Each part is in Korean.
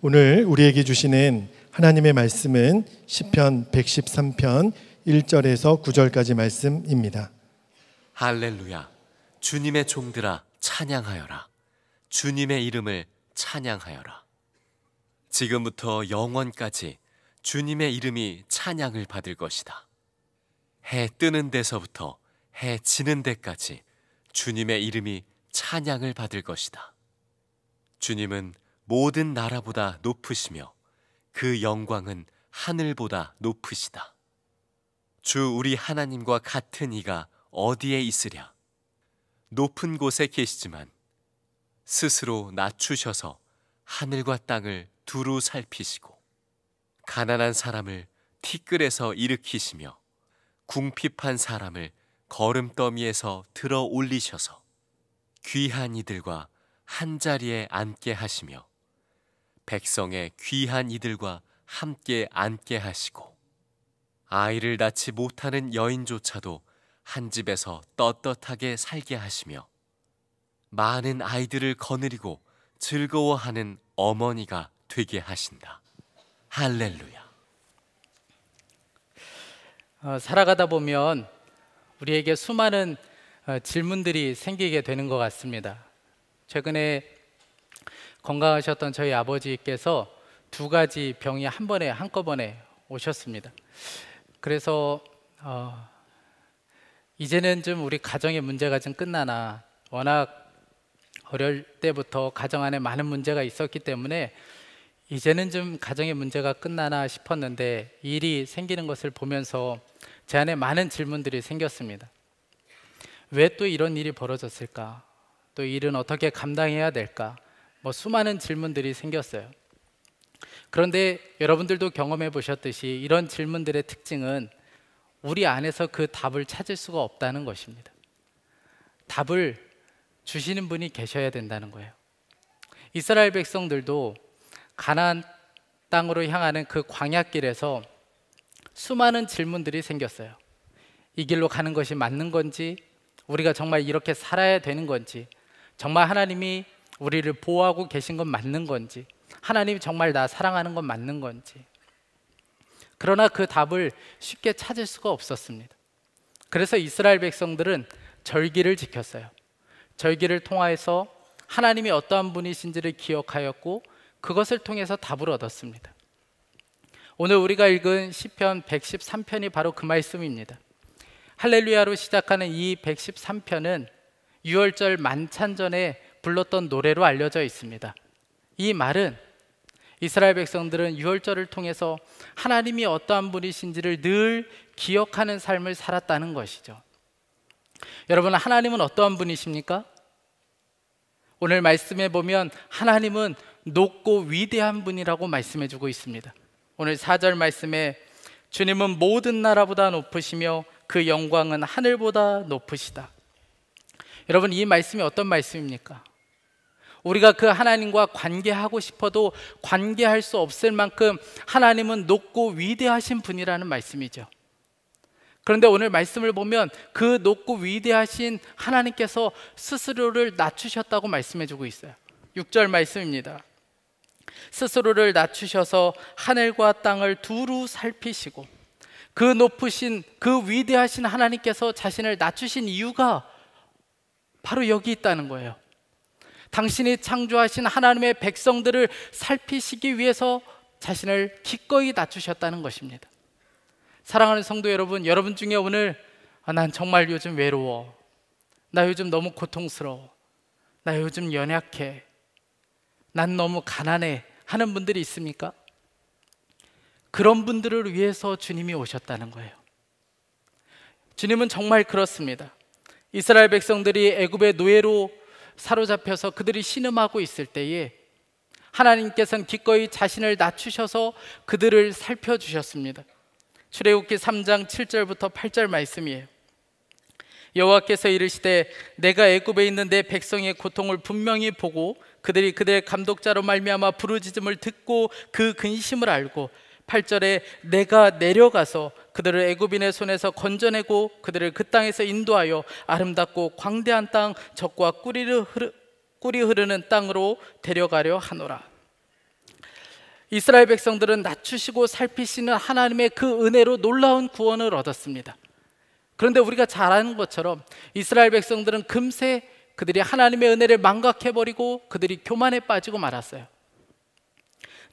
오늘 우리에게 주시는 하나님의 말씀은 시편 113편 1절에서 9절까지 말씀입니다. 할렐루야. 주님의 종들아 찬양하여라. 주님의 이름을 찬양하여라. 지금부터 영원까지 주님의 이름이 찬양을 받을 것이다. 해 뜨는 데서부터 해 지는 데까지 주님의 이름이 찬양을 받을 것이다. 주님은 모든 나라보다 높으시며 그 영광은 하늘보다 높으시다. 주 우리 하나님과 같은 이가 어디에 있으랴? 높은 곳에 계시지만 스스로 낮추셔서 하늘과 땅을 두루 살피시고 가난한 사람을 티끌에서 일으키시며 궁핍한 사람을 걸음더미에서 들어 올리셔서 귀한 이들과 한자리에 앉게 하시며 백성의 귀한 이들과 함께 앉게 하시고 아이를 낳지 못하는 여인조차도 한 집에서 떳떳하게 살게 하시며 많은 아이들을 거느리고 즐거워하는 어머니가 되게 하신다. 할렐루야. 어, 살아가다 보면 우리에게 수많은 어, 질문들이 생기게 되는 것 같습니다. 최근에 건강하셨던 저희 아버지께서 두 가지 병이 한 번에 한꺼번에 오셨습니다. 그래서 어, 이제는 좀 우리 가정의 문제가 좀 끝나나 워낙 어릴 때부터 가정 안에 많은 문제가 있었기 때문에 이제는 좀 가정의 문제가 끝나나 싶었는데 일이 생기는 것을 보면서 제 안에 많은 질문들이 생겼습니다. 왜 또 이런 일이 벌어졌을까? 또 일은 어떻게 감당해야 될까? 뭐 수많은 질문들이 생겼어요. 그런데 여러분들도 경험해 보셨듯이 이런 질문들의 특징은 우리 안에서 그 답을 찾을 수가 없다는 것입니다. 답을 주시는 분이 계셔야 된다는 거예요. 이스라엘 백성들도 가나안 땅으로 향하는 그 광야길에서 수많은 질문들이 생겼어요. 이 길로 가는 것이 맞는 건지 우리가 정말 이렇게 살아야 되는 건지 정말 하나님이 우리를 보호하고 계신 건 맞는 건지, 하나님이 정말 나 사랑하는 건 맞는 건지. 그러나 그 답을 쉽게 찾을 수가 없었습니다. 그래서 이스라엘 백성들은 절기를 지켰어요. 절기를 통하여서 하나님이 어떠한 분이신지를 기억하였고 그것을 통해서 답을 얻었습니다. 오늘 우리가 읽은 시편 113편이 바로 그 말씀입니다. 할렐루야로 시작하는 이 113편은 유월절 만찬 전에 불렀던 노래로 알려져 있습니다. 이 말은 이스라엘 백성들은 유월절을 통해서 하나님이 어떠한 분이신지를 늘 기억하는 삶을 살았다는 것이죠. 여러분 하나님은 어떠한 분이십니까? 오늘 말씀에 보면 하나님은 높고 위대한 분이라고 말씀해 주고 있습니다. 오늘 4절 말씀에 주님은 모든 나라보다 높으시며 그 영광은 하늘보다 높으시다. 여러분 이 말씀이 어떤 말씀입니까? 우리가 그 하나님과 관계하고 싶어도 관계할 수 없을 만큼 하나님은 높고 위대하신 분이라는 말씀이죠. 그런데 오늘 말씀을 보면 그 높고 위대하신 하나님께서 스스로를 낮추셨다고 말씀해 주고 있어요. 6절 말씀입니다. 스스로를 낮추셔서 하늘과 땅을 두루 살피시고 그 높으신 그 위대하신 하나님께서 자신을 낮추신 이유가 바로 여기 있다는 거예요. 당신이 창조하신 하나님의 백성들을 살피시기 위해서 자신을 기꺼이 낮추셨다는 것입니다. 사랑하는 성도 여러분, 여러분 중에 오늘 아, 난 정말 요즘 외로워. 나 요즘 너무 고통스러워. 나 요즘 연약해. 난 너무 가난해 하는 분들이 있습니까? 그런 분들을 위해서 주님이 오셨다는 거예요. 주님은 정말 그렇습니다. 이스라엘 백성들이 애굽의 노예로 사로잡혀서 그들이 신음하고 있을 때에 하나님께서는 기꺼이 자신을 낮추셔서 그들을 살펴주셨습니다. 출애굽기 3장 7절부터 8절 말씀이에요. 여호와께서 이르시되 내가 애굽에 있는 내 백성의 고통을 분명히 보고 그들이 그들의 감독자로 말미암아 부르짖음을 듣고 그 근심을 알고 8절에 내가 내려가서 그들을 애굽인의 손에서 건져내고 그들을 그 땅에서 인도하여 아름답고 광대한 땅 적과 꿀이, 흐르, 꿀이 흐르는 땅으로 데려가려 하노라 이스라엘 백성들은 낮추시고 살피시는 하나님의 그 은혜로 놀라운 구원을 얻었습니다 그런데 우리가 잘 아는 것처럼 이스라엘 백성들은 금세 그들이 하나님의 은혜를 망각해버리고 그들이 교만에 빠지고 말았어요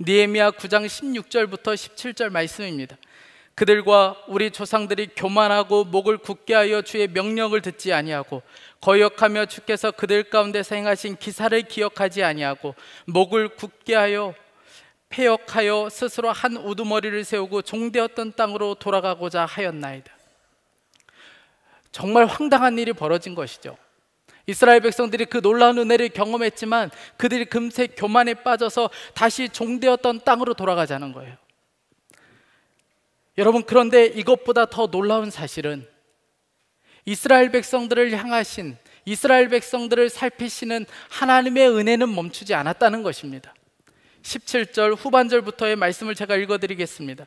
니에미아 9장 16절부터 17절 말씀입니다 그들과 우리 조상들이 교만하고 목을 굳게 하여 주의 명령을 듣지 아니하고 거역하며 주께서 그들 가운데 행하신 기사를 기억하지 아니하고 목을 굳게 하여 폐역하여 스스로 한 우두머리를 세우고 종되었던 땅으로 돌아가고자 하였나이다. 정말 황당한 일이 벌어진 것이죠. 이스라엘 백성들이 그 놀라운 은혜를 경험했지만 그들이 금세 교만에 빠져서 다시 종되었던 땅으로 돌아가자는 거예요. 여러분 그런데 이것보다 더 놀라운 사실은 이스라엘 백성들을 향하신 이스라엘 백성들을 살피시는 하나님의 은혜는 멈추지 않았다는 것입니다. 17절 후반절부터의 말씀을 제가 읽어드리겠습니다.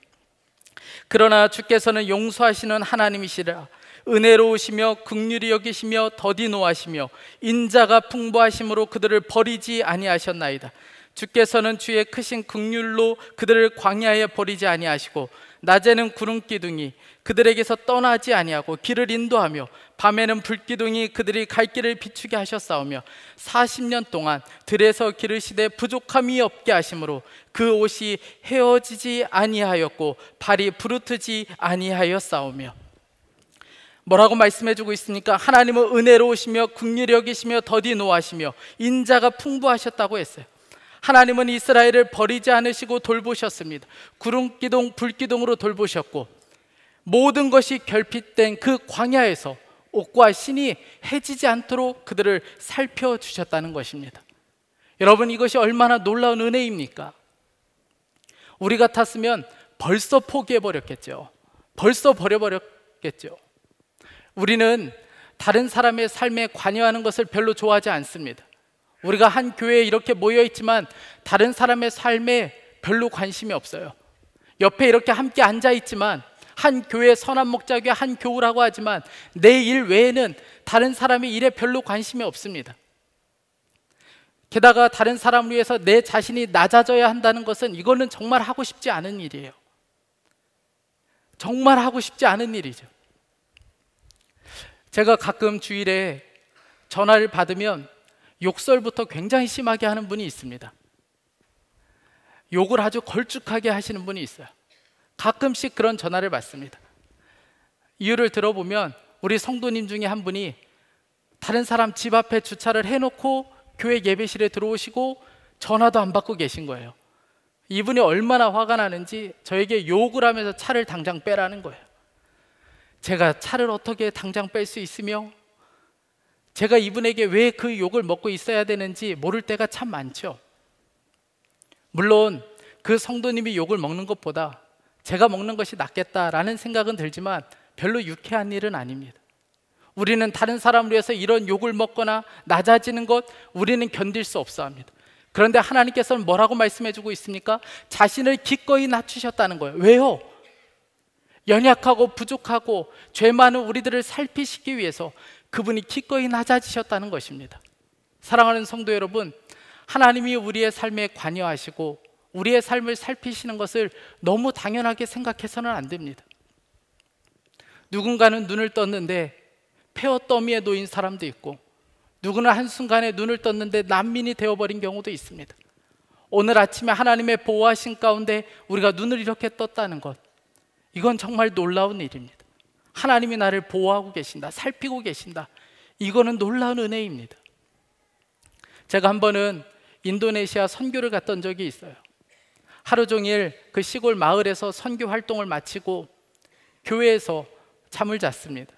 그러나 주께서는 용서하시는 하나님이시라 은혜로우시며 극률이 여기시며 더디노하시며 인자가 풍부하심으로 그들을 버리지 아니하셨나이다. 주께서는 주의 크신 극률로 그들을 광야에 버리지 아니하시고 낮에는 구름 기둥이 그들에게서 떠나지 아니하고 길을 인도하며 밤에는 불 기둥이 그들이 갈 길을 비추게 하셨사오며 40년 동안 들에서 길을 시되 부족함이 없게 하심으로 그 옷이 헤어지지 아니하였고 발이 부르트지 아니하였사오며 뭐라고 말씀해주고 있습니까? 하나님은 은혜로우시며 국리력이시며 더디 노하시며 인자가 풍부하셨다고 했어요. 하나님은 이스라엘을 버리지 않으시고 돌보셨습니다. 구름 기둥, 불 기둥으로 돌보셨고 모든 것이 결핍된 그 광야에서 옥과 신이 해지지 않도록 그들을 살펴 주셨다는 것입니다. 여러분 이것이 얼마나 놀라운 은혜입니까? 우리 같았으면 벌써 포기해 버렸겠죠. 벌써 버려 버렸겠죠. 우리는 다른 사람의 삶에 관여하는 것을 별로 좋아하지 않습니다. 우리가 한 교회에 이렇게 모여 있지만 다른 사람의 삶에 별로 관심이 없어요. 옆에 이렇게 함께 앉아 있지만 한 교회 선한 목자교 한 교우라고 하지만 내 일 외에는 다른 사람의 일에 별로 관심이 없습니다. 게다가 다른 사람을 위해서 내 자신이 낮아져야 한다는 것은 이거는 정말 하고 싶지 않은 일이에요. 정말 하고 싶지 않은 일이죠. 제가 가끔 주일에 전화를 받으면 욕설부터 굉장히 심하게 하는 분이 있습니다. 욕을 아주 걸쭉하게 하시는 분이 있어요. 가끔씩 그런 전화를 받습니다. 이유를 들어보면 우리 성도님 중에 한 분이 다른 사람 집 앞에 주차를 해놓고 교회 예배실에 들어오시고 전화도 안 받고 계신 거예요. 이분이 얼마나 화가 나는지 저에게 욕을 하면서 차를 당장 빼라는 거예요. 제가 차를 어떻게 당장 뺄 수 있으며 제가 이분에게 왜 그 욕을 먹고 있어야 되는지 모를 때가 참 많죠. 물론 그 성도님이 욕을 먹는 것보다 제가 먹는 것이 낫겠다라는 생각은 들지만 별로 유쾌한 일은 아닙니다. 우리는 다른 사람을 위해서 이런 욕을 먹거나 낮아지는 것 우리는 견딜 수 없어 합니다. 그런데 하나님께서는 뭐라고 말씀해 주고 있습니까? 자신을 기꺼이 낮추셨다는 거예요. 왜요? 연약하고 부족하고 죄 많은 우리들을 살피시기 위해서 그분이 기꺼이 낮아지셨다는 것입니다. 사랑하는 성도 여러분, 하나님이 우리의 삶에 관여하시고 우리의 삶을 살피시는 것을 너무 당연하게 생각해서는 안 됩니다. 누군가는 눈을 떴는데 폐허 더미에 놓인 사람도 있고 누구나 한순간에 눈을 떴는데 난민이 되어버린 경우도 있습니다. 오늘 아침에 하나님의 보호하신 가운데 우리가 눈을 이렇게 떴다는 것 이건 정말 놀라운 일입니다. 하나님이 나를 보호하고 계신다. 살피고 계신다. 이거는 놀라운 은혜입니다. 제가 한 번은 인도네시아 선교를 갔던 적이 있어요. 하루 종일 그 시골 마을에서 선교 활동을 마치고 교회에서 잠을 잤습니다.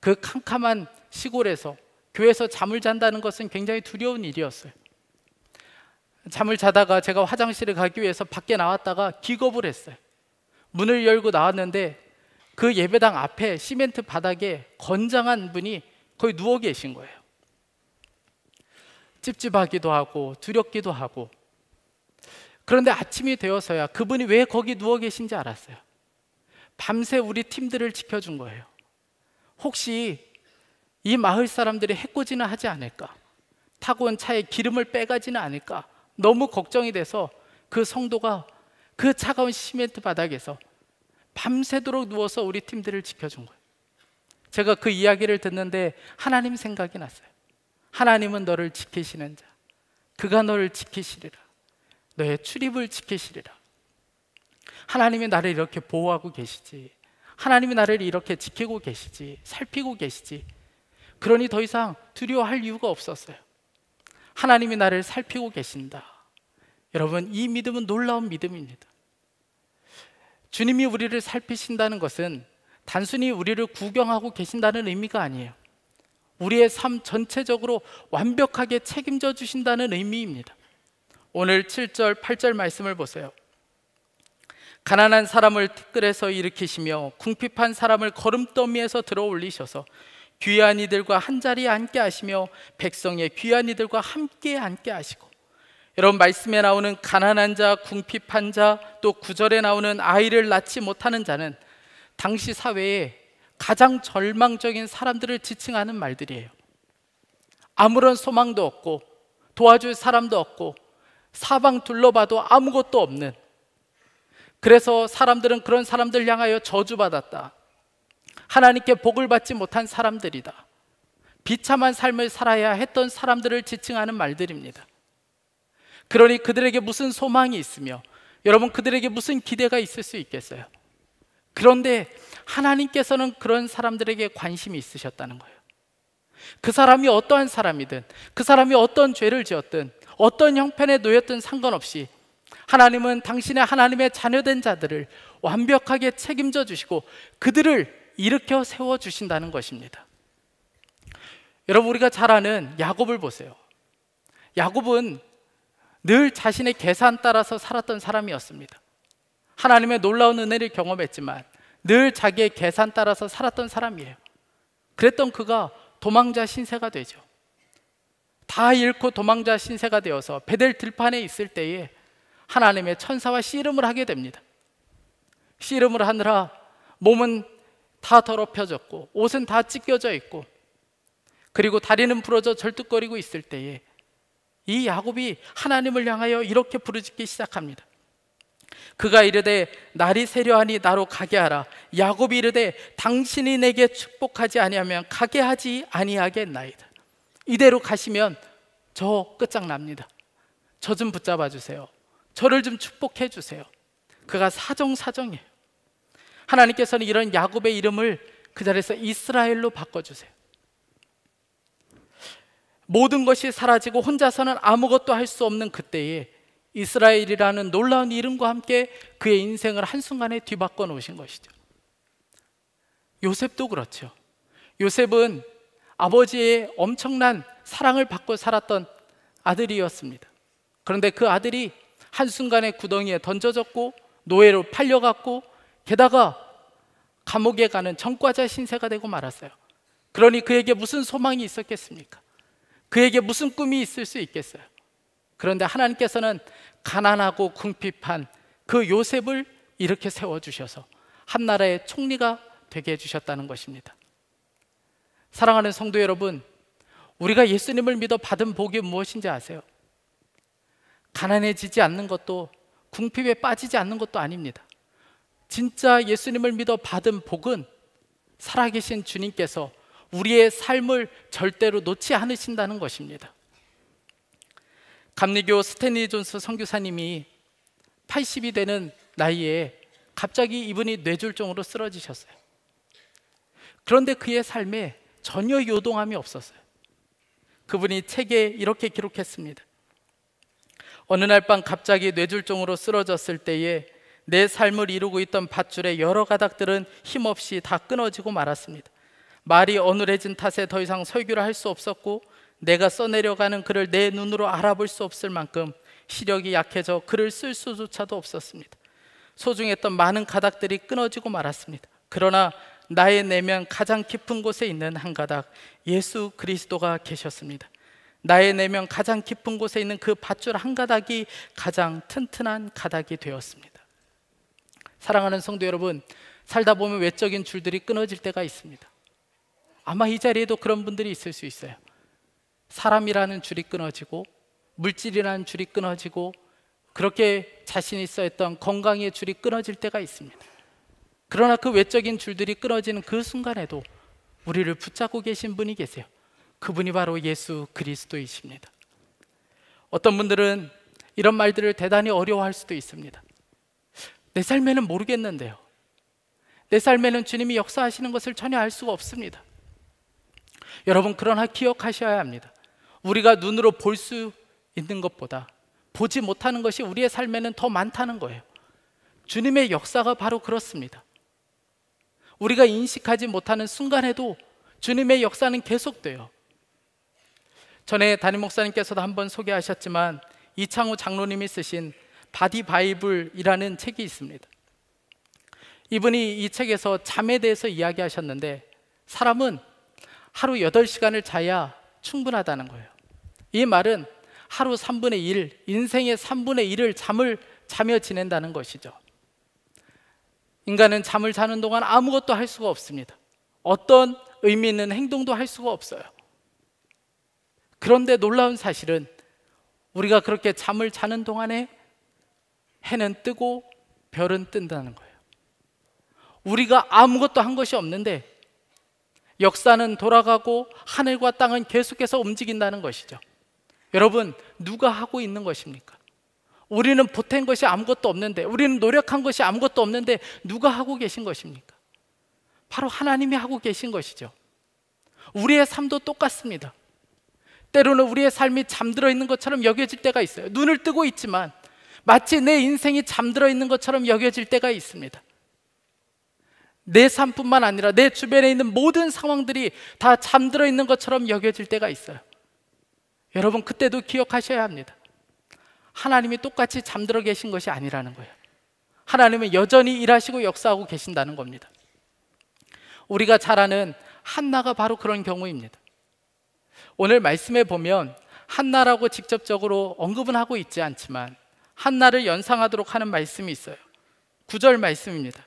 그 캄캄한 시골에서 교회에서 잠을 잔다는 것은 굉장히 두려운 일이었어요. 잠을 자다가 제가 화장실을 가기 위해서 밖에 나왔다가 기겁을 했어요. 문을 열고 나왔는데 그 예배당 앞에 시멘트 바닥에 건장한 분이 거의 누워 계신 거예요. 찝찝하기도 하고 두렵기도 하고 그런데 아침이 되어서야 그분이 왜 거기 누워 계신지 알았어요. 밤새 우리 팀들을 지켜준 거예요. 혹시 이 마을 사람들이 해코지는 하지 않을까? 타고 온 차에 기름을 빼가지는 않을까? 너무 걱정이 돼서 그 성도가 그 차가운 시멘트 바닥에서 밤새도록 누워서 우리 팀들을 지켜준 거예요. 제가 그 이야기를 듣는데 하나님 생각이 났어요. 하나님은 너를 지키시는 자. 그가 너를 지키시리라. 너의 출입을 지키시리라. 하나님이 나를 이렇게 보호하고 계시지. 하나님이 나를 이렇게 지키고 계시지. 살피고 계시지. 그러니 더 이상 두려워할 이유가 없었어요. 하나님이 나를 살피고 계신다. 여러분, 이 믿음은 놀라운 믿음입니다. 주님이 우리를 살피신다는 것은 단순히 우리를 구경하고 계신다는 의미가 아니에요. 우리의 삶 전체적으로 완벽하게 책임져 주신다는 의미입니다. 오늘 7절, 8절 말씀을 보세요. 가난한 사람을 티끌에서 일으키시며 궁핍한 사람을 걸음더미에서 들어 올리셔서 귀한 이들과 한자리에 앉게 하시며 백성의 귀한 이들과 함께 앉게 하시고 여러분 말씀에 나오는 가난한 자, 궁핍한 자, 또 구절에 나오는 아이를 낳지 못하는 자는 당시 사회에 가장 절망적인 사람들을 지칭하는 말들이에요. 아무런 소망도 없고 도와줄 사람도 없고 사방 둘러봐도 아무것도 없는 그래서 사람들은 그런 사람들 향하여 저주받았다. 하나님께 복을 받지 못한 사람들이다. 비참한 삶을 살아야 했던 사람들을 지칭하는 말들입니다. 그러니 그들에게 무슨 소망이 있으며 여러분 그들에게 무슨 기대가 있을 수 있겠어요? 그런데 하나님께서는 그런 사람들에게 관심이 있으셨다는 거예요. 그 사람이 어떠한 사람이든 그 사람이 어떤 죄를 지었든 어떤 형편에 놓였든 상관없이 하나님은 당신의 하나님의 자녀된 자들을 완벽하게 책임져 주시고 그들을 일으켜 세워 주신다는 것입니다. 여러분 우리가 잘 아는 야곱을 보세요. 야곱은 늘 자신의 계산 따라서 살았던 사람이었습니다. 하나님의 놀라운 은혜를 경험했지만 늘 자기의 계산 따라서 살았던 사람이에요. 그랬던 그가 도망자 신세가 되죠. 다 잃고 도망자 신세가 되어서 베델 들판에 있을 때에 하나님의 천사와 씨름을 하게 됩니다. 씨름을 하느라 몸은 다 더럽혀졌고 옷은 다 찢겨져 있고 그리고 다리는 부러져 절뚝거리고 있을 때에 이 야곱이 하나님을 향하여 이렇게 부르짖기 시작합니다. 그가 이르되 날이 세려하니 나로 가게 하라. 야곱이 이르되 당신이 내게 축복하지 아니하면 가게 하지 아니하겠나이다. 이대로 가시면 저 끝장납니다. 저 좀 붙잡아 주세요. 저를 좀 축복해 주세요. 그가 사정사정이에요. 하나님께서는 이런 야곱의 이름을 그 자리에서 이스라엘로 바꿔 주세요. 모든 것이 사라지고 혼자서는 아무것도 할 수 없는 그때에 이스라엘이라는 놀라운 이름과 함께 그의 인생을 한순간에 뒤바꿔 놓으신 것이죠. 요셉도 그렇죠. 요셉은 아버지의 엄청난 사랑을 받고 살았던 아들이었습니다. 그런데 그 아들이 한순간에 구덩이에 던져졌고 노예로 팔려갔고 게다가 감옥에 가는 청과자 신세가 되고 말았어요. 그러니 그에게 무슨 소망이 있었겠습니까? 그에게 무슨 꿈이 있을 수 있겠어요? 그런데 하나님께서는 가난하고 궁핍한 그 요셉을 이렇게 세워주셔서 한 나라의 총리가 되게 해주셨다는 것입니다. 사랑하는 성도 여러분, 우리가 예수님을 믿어 받은 복이 무엇인지 아세요? 가난해지지 않는 것도 궁핍에 빠지지 않는 것도 아닙니다. 진짜 예수님을 믿어 받은 복은 살아계신 주님께서 우리의 삶을 절대로 놓지 않으신다는 것입니다. 감리교 스탠리 존스 선교사님이 80이 되는 나이에 갑자기 이분이 뇌졸중으로 쓰러지셨어요. 그런데 그의 삶에 전혀 요동함이 없었어요. 그분이 책에 이렇게 기록했습니다. 어느 날 밤 갑자기 뇌졸중으로 쓰러졌을 때에 내 삶을 이루고 있던 밧줄의 여러 가닥들은 힘없이 다 끊어지고 말았습니다. 말이 어눌해진 탓에 더 이상 설교를 할 수 없었고 내가 써내려가는 글을 내 눈으로 알아볼 수 없을 만큼 시력이 약해져 글을 쓸 수조차도 없었습니다. 소중했던 많은 가닥들이 끊어지고 말았습니다. 그러나 나의 내면 가장 깊은 곳에 있는 한 가닥 예수 그리스도가 계셨습니다. 나의 내면 가장 깊은 곳에 있는 그 밧줄 한 가닥이 가장 튼튼한 가닥이 되었습니다. 사랑하는 성도 여러분, 살다 보면 외적인 줄들이 끊어질 때가 있습니다. 아마 이 자리에도 그런 분들이 있을 수 있어요. 사람이라는 줄이 끊어지고 물질이라는 줄이 끊어지고 그렇게 자신 있어 했던 건강의 줄이 끊어질 때가 있습니다. 그러나 그 외적인 줄들이 끊어지는 그 순간에도 우리를 붙잡고 계신 분이 계세요. 그분이 바로 예수 그리스도이십니다. 어떤 분들은 이런 말들을 대단히 어려워할 수도 있습니다. 내 삶에는 모르겠는데요. 내 삶에는 주님이 역사하시는 것을 전혀 알 수가 없습니다. 여러분 그러나 기억하셔야 합니다. 우리가 눈으로 볼 수 있는 것보다 보지 못하는 것이 우리의 삶에는 더 많다는 거예요. 주님의 역사가 바로 그렇습니다. 우리가 인식하지 못하는 순간에도 주님의 역사는 계속돼요. 전에 담임 목사님께서도 한번 소개하셨지만 이창호 장로님이 쓰신 바디 바이블이라는 책이 있습니다. 이분이 이 책에서 잠에 대해서 이야기하셨는데 사람은 하루 8시간을 자야 충분하다는 거예요. 이 말은 하루 3분의 1, 인생의 3분의 1을 잠을 자며 지낸다는 것이죠. 인간은 잠을 자는 동안 아무것도 할 수가 없습니다. 어떤 의미 있는 행동도 할 수가 없어요. 그런데 놀라운 사실은 우리가 그렇게 잠을 자는 동안에 해는 뜨고 별은 뜬다는 거예요. 우리가 아무것도 한 것이 없는데 역사는 돌아가고 하늘과 땅은 계속해서 움직인다는 것이죠. 여러분, 누가 하고 있는 것입니까? 우리는 보탠 것이 아무것도 없는데, 우리는 노력한 것이 아무것도 없는데, 누가 하고 계신 것입니까? 바로 하나님이 하고 계신 것이죠. 우리의 삶도 똑같습니다. 때로는 우리의 삶이 잠들어 있는 것처럼 여겨질 때가 있어요. 눈을 뜨고 있지만, 마치 내 인생이 잠들어 있는 것처럼 여겨질 때가 있습니다. 내 삶뿐만 아니라 내 주변에 있는 모든 상황들이 다 잠들어 있는 것처럼 여겨질 때가 있어요. 여러분 그때도 기억하셔야 합니다. 하나님이 똑같이 잠들어 계신 것이 아니라는 거예요. 하나님은 여전히 일하시고 역사하고 계신다는 겁니다. 우리가 잘 아는 한나가 바로 그런 경우입니다. 오늘 말씀에 보면 한나라고 직접적으로 언급은 하고 있지 않지만 한나를 연상하도록 하는 말씀이 있어요. 구절 말씀입니다.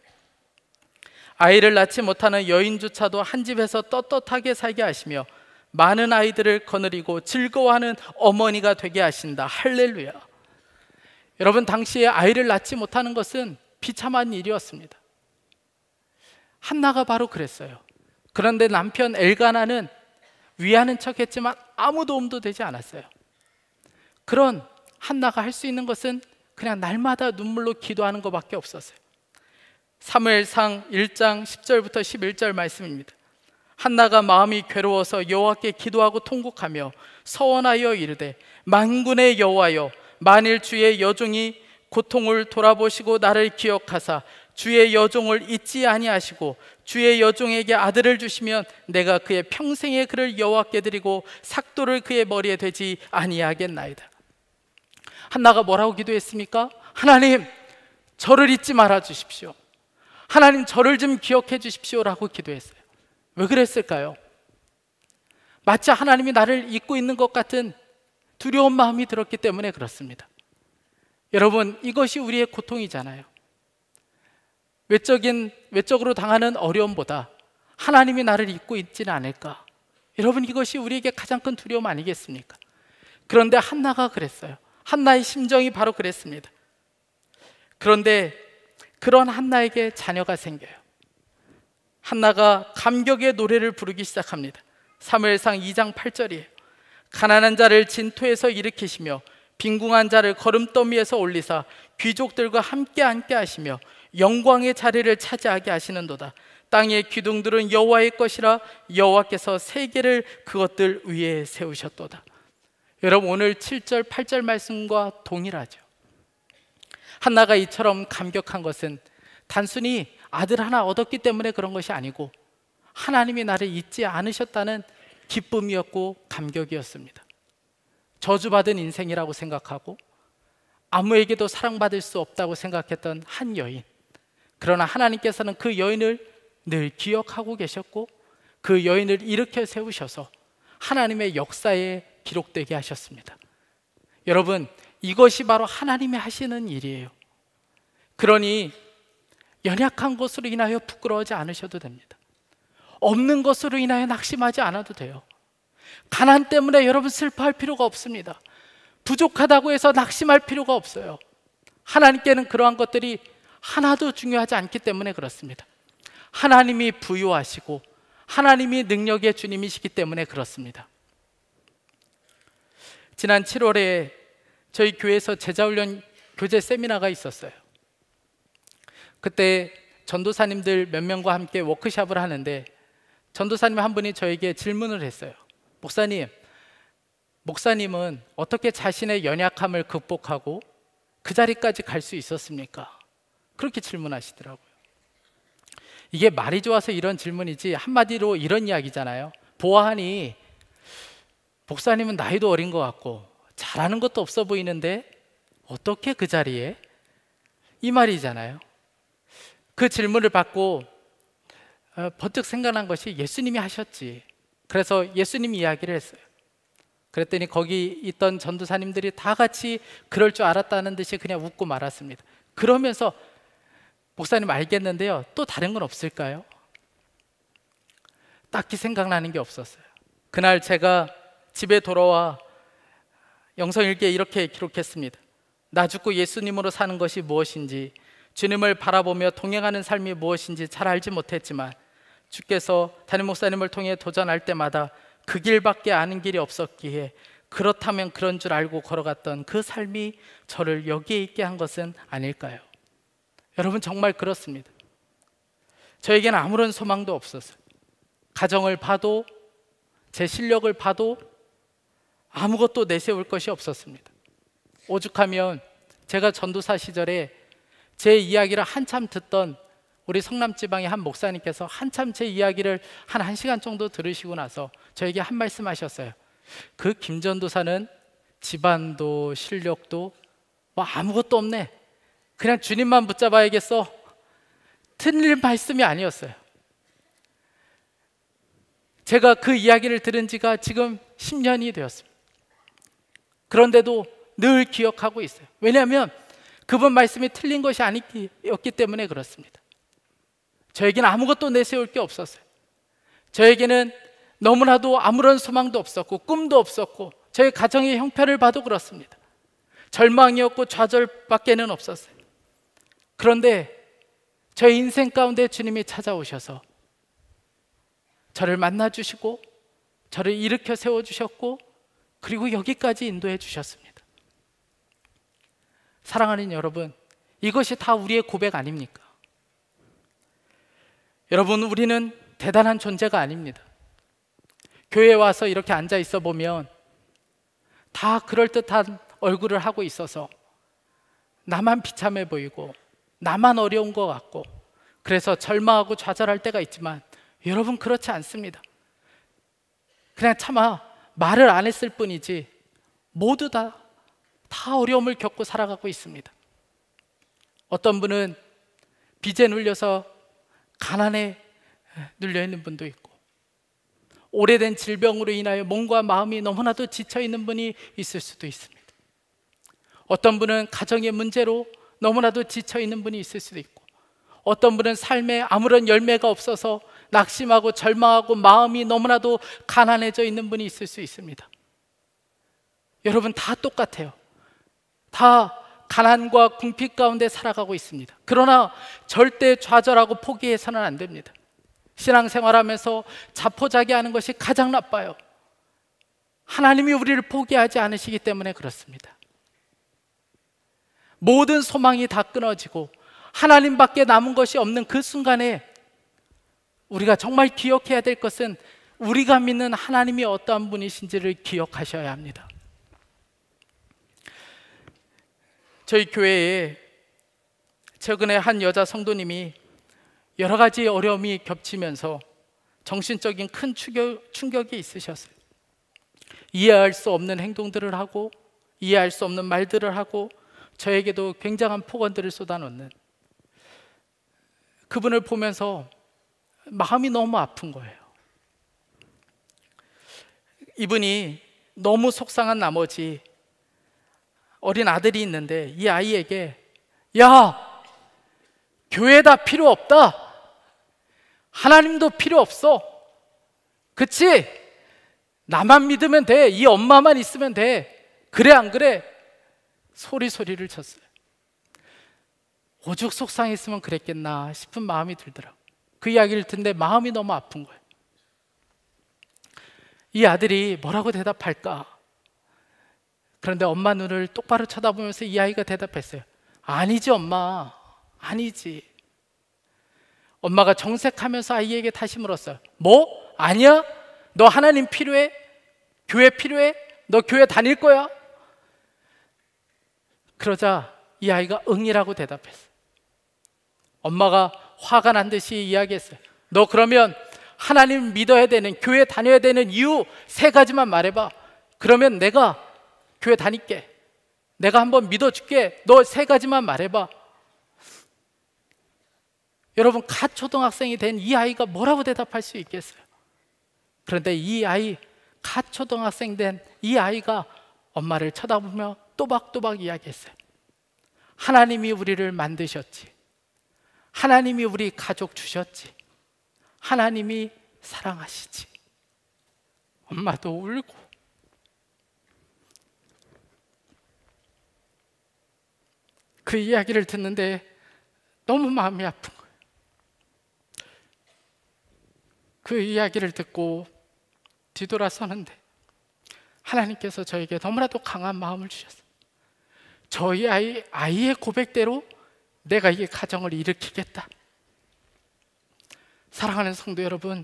아이를 낳지 못하는 여인조차도 한 집에서 떳떳하게 살게 하시며 많은 아이들을 거느리고 즐거워하는 어머니가 되게 하신다. 할렐루야. 여러분, 당시에 아이를 낳지 못하는 것은 비참한 일이었습니다. 한나가 바로 그랬어요. 그런데 남편 엘가나는 위하는 척 했지만 아무 도움도 되지 않았어요. 그런 한나가 할 수 있는 것은 그냥 날마다 눈물로 기도하는 것밖에 없었어요. 사무엘상 1장 10절부터 11절 말씀입니다. 한나가 마음이 괴로워서 여호와께 기도하고 통곡하며 서원하여 이르되 만군의 여호와여 만일 주의 여종이 고통을 돌아보시고 나를 기억하사 주의 여종을 잊지 아니하시고 주의 여종에게 아들을 주시면 내가 그의 평생에 그를 여호와께 드리고 삭도를 그의 머리에 되지 아니하겠나이다. 한나가 뭐라고 기도했습니까? 하나님 저를 잊지 말아 주십시오. 하나님 저를 좀 기억해 주십시오라고 기도했어요. 왜 그랬을까요? 마치 하나님이 나를 잊고 있는 것 같은 두려운 마음이 들었기 때문에 그렇습니다. 여러분, 이것이 우리의 고통이잖아요. 외적인 외적으로 당하는 어려움보다 하나님이 나를 잊고 있지는 않을까? 여러분, 이것이 우리에게 가장 큰 두려움 아니겠습니까? 그런데 한나가 그랬어요. 한나의 심정이 바로 그랬습니다. 그런데 그런 한나에게 자녀가 생겨요. 한나가 감격의 노래를 부르기 시작합니다. 사무엘상 2장 8절이에요. 가난한 자를 진토에서 일으키시며 빈궁한 자를 걸음더미에서 올리사 귀족들과 함께 앉게 하시며 영광의 자리를 차지하게 하시는도다. 땅의 기둥들은 여호와의 것이라 여호와께서 세계를 그것들 위에 세우셨도다. 여러분 오늘 7절 8절 말씀과 동일하죠. 한나가 이처럼 감격한 것은 단순히 아들 하나 얻었기 때문에 그런 것이 아니고 하나님이 나를 잊지 않으셨다는 기쁨이었고 감격이었습니다. 저주받은 인생이라고 생각하고 아무에게도 사랑받을 수 없다고 생각했던 한 여인. 그러나 하나님께서는 그 여인을 늘 기억하고 계셨고 그 여인을 일으켜 세우셔서 하나님의 역사에 기록되게 하셨습니다. 여러분, 이것이 바로 하나님이 하시는 일이에요. 그러니 연약한 것으로 인하여 부끄러워하지 않으셔도 됩니다. 없는 것으로 인하여 낙심하지 않아도 돼요. 가난 때문에 여러분 슬퍼할 필요가 없습니다. 부족하다고 해서 낙심할 필요가 없어요. 하나님께는 그러한 것들이 하나도 중요하지 않기 때문에 그렇습니다. 하나님이 부유하시고 하나님이 능력의 주님이시기 때문에 그렇습니다. 지난 7월에 저희 교회에서 제자훈련 교재 세미나가 있었어요. 그때 전도사님들 몇 명과 함께 워크샵을 하는데 전도사님 한 분이 저에게 질문을 했어요. 목사님, 목사님은 어떻게 자신의 연약함을 극복하고 그 자리까지 갈 수 있었습니까? 그렇게 질문하시더라고요. 이게 말이 좋아서 이런 질문이지 한마디로 이런 이야기잖아요. 보아하니 목사님은 나이도 어린 것 같고 잘하는 것도 없어 보이는데 어떻게 그 자리에? 이 말이잖아요. 그 질문을 받고 어, 번뜩 생각난 것이 예수님이 하셨지. 그래서 예수님 이야기를 했어요. 그랬더니 거기 있던 전도사님들이 다 같이 그럴 줄 알았다는 듯이 그냥 웃고 말았습니다. 그러면서 목사님 알겠는데요. 또 다른 건 없을까요? 딱히 생각나는 게 없었어요. 그날 제가 집에 돌아와 영성 일기에 이렇게 기록했습니다. 나 죽고 예수님으로 사는 것이 무엇인지 주님을 바라보며 동행하는 삶이 무엇인지 잘 알지 못했지만 주께서 담임 목사님을 통해 도전할 때마다 그 길밖에 아는 길이 없었기에 그렇다면 그런 줄 알고 걸어갔던 그 삶이 저를 여기에 있게 한 것은 아닐까요? 여러분 정말 그렇습니다. 저에게는 아무런 소망도 없었어요. 가정을 봐도 제 실력을 봐도 아무것도 내세울 것이 없었습니다. 오죽하면 제가 전도사 시절에 제 이야기를 한참 듣던 우리 성남지방의 한 목사님께서 한참 제 이야기를 한 1시간 정도 들으시고 나서 저에게 한 말씀 하셨어요. 그 김전도사는 집안도 실력도 뭐 아무것도 없네. 그냥 주님만 붙잡아야겠어. 틀릴 말씀이 아니었어요. 제가 그 이야기를 들은 지가 지금 10년이 되었습니다. 그런데도 늘 기억하고 있어요. 왜냐하면 그분 말씀이 틀린 것이 아니었기 때문에 그렇습니다. 저에게는 아무것도 내세울 게 없었어요. 저에게는 너무나도 아무런 소망도 없었고 꿈도 없었고 저희 가정의 형편을 봐도 그렇습니다. 절망이었고 좌절밖에는 없었어요. 그런데 저의 인생 가운데 주님이 찾아오셔서 저를 만나 주시고 저를 일으켜 세워 주셨고 그리고 여기까지 인도해 주셨습니다. 사랑하는 여러분, 이것이 다 우리의 고백 아닙니까? 여러분, 우리는 대단한 존재가 아닙니다. 교회에 와서 이렇게 앉아 있어 보면 다 그럴듯한 얼굴을 하고 있어서 나만 비참해 보이고 나만 어려운 것 같고 그래서 절망하고 좌절할 때가 있지만 여러분 그렇지 않습니다. 그냥 참아 말을 안 했을 뿐이지 모두 다, 다 어려움을 겪고 살아가고 있습니다. 어떤 분은 빚에 눌려서 가난에 눌려 있는 분도 있고 오래된 질병으로 인하여 몸과 마음이 너무나도 지쳐 있는 분이 있을 수도 있습니다. 어떤 분은 가정의 문제로 너무나도 지쳐 있는 분이 있을 수도 있고 어떤 분은 삶에 아무런 열매가 없어서 낙심하고 절망하고 마음이 너무나도 가난해져 있는 분이 있을 수 있습니다. 여러분 다 똑같아요. 다 가난과 궁핍 가운데 살아가고 있습니다. 그러나 절대 좌절하고 포기해서는 안 됩니다. 신앙생활하면서 자포자기하는 것이 가장 나빠요. 하나님이 우리를 포기하지 않으시기 때문에 그렇습니다. 모든 소망이 다 끊어지고 하나님밖에 남은 것이 없는 그 순간에 우리가 정말 기억해야 될 것은 우리가 믿는 하나님이 어떠한 분이신지를 기억하셔야 합니다. 저희 교회에 최근에 한 여자 성도님이 여러 가지 어려움이 겹치면서 정신적인 큰 충격, 충격이 있으셨어요. 이해할 수 없는 행동들을 하고 이해할 수 없는 말들을 하고 저에게도 굉장한 폭언들을 쏟아놓는 그분을 보면서 마음이 너무 아픈 거예요. 이분이 너무 속상한 나머지 어린 아들이 있는데 이 아이에게 야 교회다 필요 없다 하나님도 필요 없어 그치 나만 믿으면 돼이 엄마만 있으면 돼 그래 안 그래 소리 소리를 쳤어요 오죽 속상했으면 그랬겠나 싶은 마음이 들더라고 그이야기일텐데 마음이 너무 아픈 거예요. 이 아들이 뭐라고 대답할까? 그런데 엄마 눈을 똑바로 쳐다보면서 이 아이가 대답했어요. 아니지, 엄마. 아니지. 엄마가 정색하면서 아이에게 다시 물었어요. 뭐? 아니야? 너 하나님 필요해? 교회 필요해? 너 교회 다닐 거야? 그러자 이 아이가 응이라고 대답했어. 엄마가 화가 난 듯이 이야기했어요. 너 그러면 하나님 믿어야 되는 교회 다녀야 되는 이유 세 가지만 말해봐. 그러면 내가 교회 다닐게. 내가 한번 믿어줄게. 너 세 가지만 말해봐. 여러분, 갓 초등학생이 된 이 아이가 뭐라고 대답할 수 있겠어요? 그런데 이 아이, 갓 초등학생 된 이 아이가 엄마를 쳐다보며 또박또박 이야기했어요. 하나님이 우리를 만드셨지. 하나님이 우리 가족 주셨지. 하나님이 사랑하시지. 엄마도 울고. 그 이야기를 듣는데 너무 마음이 아픈 거예요. 그 이야기를 듣고 뒤돌아서는데 하나님께서 저에게 너무나도 강한 마음을 주셨어요. 저희 아이, 아이의 고백대로 내가 이 가정을 일으키겠다. 사랑하는 성도 여러분,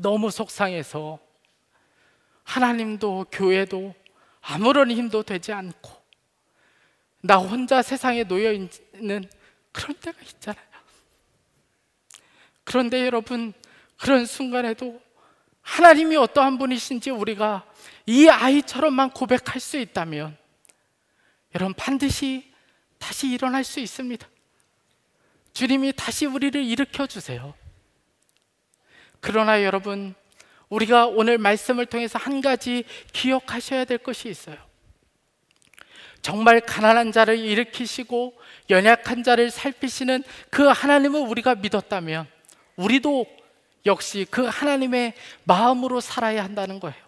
너무 속상해서 하나님도 교회도 아무런 힘도 되지 않고 나 혼자 세상에 놓여 있는 그런 때가 있잖아요. 그런데 여러분, 그런 순간에도 하나님이 어떠한 분이신지 우리가 이 아이처럼만 고백할 수 있다면 여러분 반드시 다시 일어날 수 있습니다. 주님이 다시 우리를 일으켜 주세요. 그러나 여러분, 우리가 오늘 말씀을 통해서 한 가지 기억하셔야 될 것이 있어요. 정말 가난한 자를 일으키시고 연약한 자를 살피시는 그 하나님을 우리가 믿었다면 우리도 역시 그 하나님의 마음으로 살아야 한다는 거예요.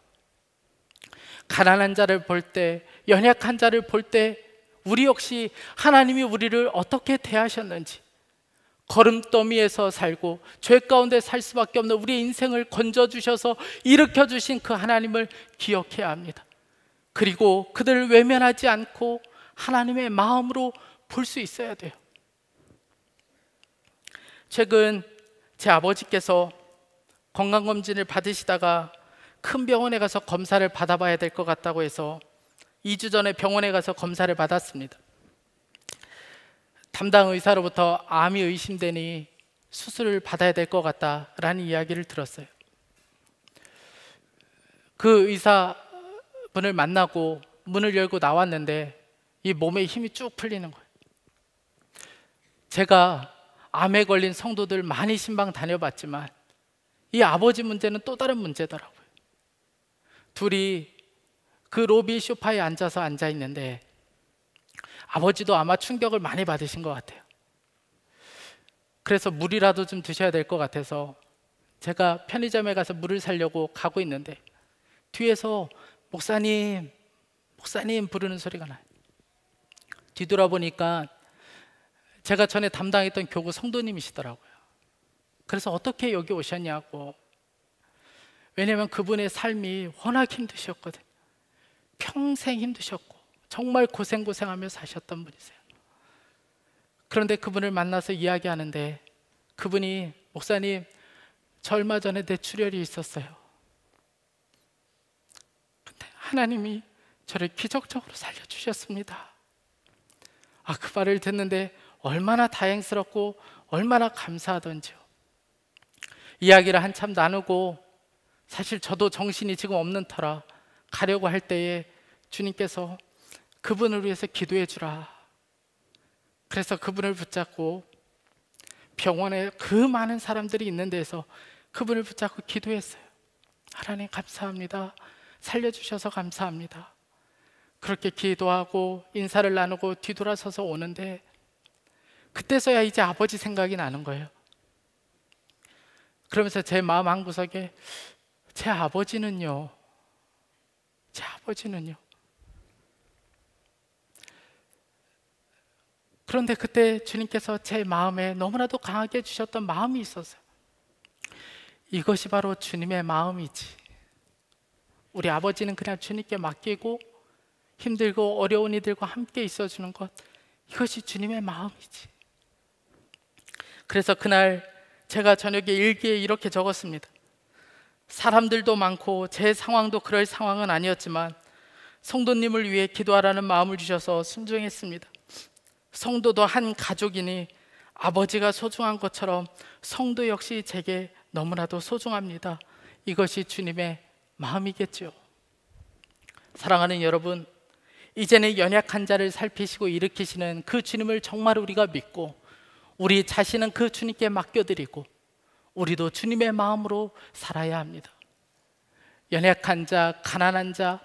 가난한 자를 볼 때, 연약한 자를 볼때 우리 역시 하나님이 우리를 어떻게 대하셨는지 걸음더미에서 살고 죄 가운데 살 수밖에 없는 우리의 인생을 건져주셔서 일으켜주신 그 하나님을 기억해야 합니다 그리고 그들을 외면하지 않고 하나님의 마음으로 볼 수 있어야 돼요 최근 제 아버지께서 건강검진을 받으시다가 큰 병원에 가서 검사를 받아봐야 될 것 같다고 해서 2주 전에 병원에 가서 검사를 받았습니다. 담당 의사로부터 암이 의심되니 수술을 받아야 될 것 같다라는 이야기를 들었어요. 그 의사분을 만나고 문을 열고 나왔는데 이 몸에 힘이 쭉 풀리는 거예요. 제가 암에 걸린 성도들 많이 신방 다녀봤지만 이 아버지 문제는 또 다른 문제더라고요. 둘이 그 로비 쇼파에 앉아서 앉아 있는데 아버지도 아마 충격을 많이 받으신 것 같아요. 그래서 물이라도 좀 드셔야 될 것 같아서 제가 편의점에 가서 물을 살려고 가고 있는데 뒤에서 목사님, 목사님 부르는 소리가 나요. 뒤돌아보니까 제가 전에 담당했던 교구 성도님이시더라고요. 그래서 어떻게 여기 오셨냐고. 왜냐면 그분의 삶이 워낙 힘드셨거든. 평생 힘드셨고 정말 고생고생하며 사셨던 분이세요. 그런데 그분을 만나서 이야기하는데 그분이 목사님 저 얼마 전에 뇌출혈이 있었어요. 근데 하나님이 저를 기적적으로 살려주셨습니다. 아, 그 말을 듣는데 얼마나 다행스럽고 얼마나 감사하던지요. 이야기를 한참 나누고 사실 저도 정신이 지금 없는 터라 가려고 할 때에 주님께서 그분을 위해서 기도해 주라. 그래서 그분을 붙잡고 병원에 그 많은 사람들이 있는 데서 그분을 붙잡고 기도했어요. 하나님 감사합니다. 살려주셔서 감사합니다. 그렇게 기도하고 인사를 나누고 뒤돌아서서 오는데 그때서야 이제 아버지 생각이 나는 거예요. 그러면서 제 마음 한구석에 제 아버지는요 제 아버지는요. 그런데 그때 주님께서 제 마음에 너무나도 강하게 주셨던 마음이 있었어요. 이것이 바로 주님의 마음이지. 우리 아버지는 그냥 주님께 맡기고 힘들고 어려운 이들과 함께 있어주는 것. 이것이 주님의 마음이지. 그래서 그날 제가 저녁에 일기에 이렇게 적었습니다. 사람들도 많고 제 상황도 그럴 상황은 아니었지만 성도님을 위해 기도하라는 마음을 주셔서 순종했습니다. 성도도 한 가족이니 아버지가 소중한 것처럼 성도 역시 제게 너무나도 소중합니다. 이것이 주님의 마음이겠죠. 사랑하는 여러분, 이제는 연약한 자를 살피시고 일으키시는 그 주님을 정말 우리가 믿고 우리 자신은 그 주님께 맡겨드리고 우리도 주님의 마음으로 살아야 합니다. 연약한 자, 가난한 자,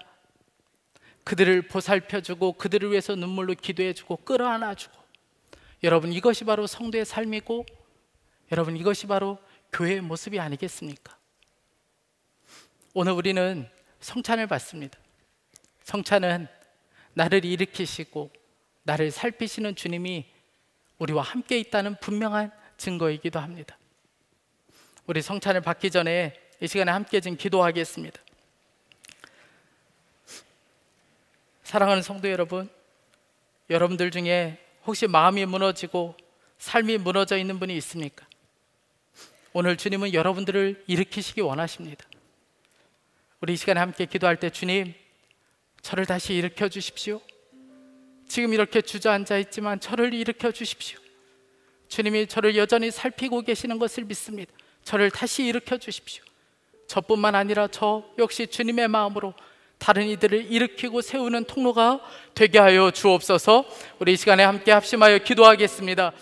그들을 보살펴주고 그들을 위해서 눈물로 기도해주고 끌어안아주고 여러분 이것이 바로 성도의 삶이고 여러분 이것이 바로 교회의 모습이 아니겠습니까? 오늘 우리는 성찬을 받습니다. 성찬은 나를 일으키시고 나를 살피시는 주님이 우리와 함께 있다는 분명한 증거이기도 합니다. 우리 성찬을 받기 전에 이 시간에 함께 좀 기도하겠습니다. 사랑하는 성도 여러분, 여러분들 중에 혹시 마음이 무너지고 삶이 무너져 있는 분이 있습니까? 오늘 주님은 여러분들을 일으키시기 원하십니다. 우리 이 시간에 함께 기도할 때 주님, 저를 다시 일으켜 주십시오. 지금 이렇게 주저앉아 있지만 저를 일으켜 주십시오. 주님이 저를 여전히 살피고 계시는 것을 믿습니다. 저를 다시 일으켜 주십시오. 저뿐만 아니라 저 역시 주님의 마음으로 다른 이들을 일으키고 세우는 통로가 되게 하여 주옵소서 우리 시간에 함께 합심하여 기도하겠습니다.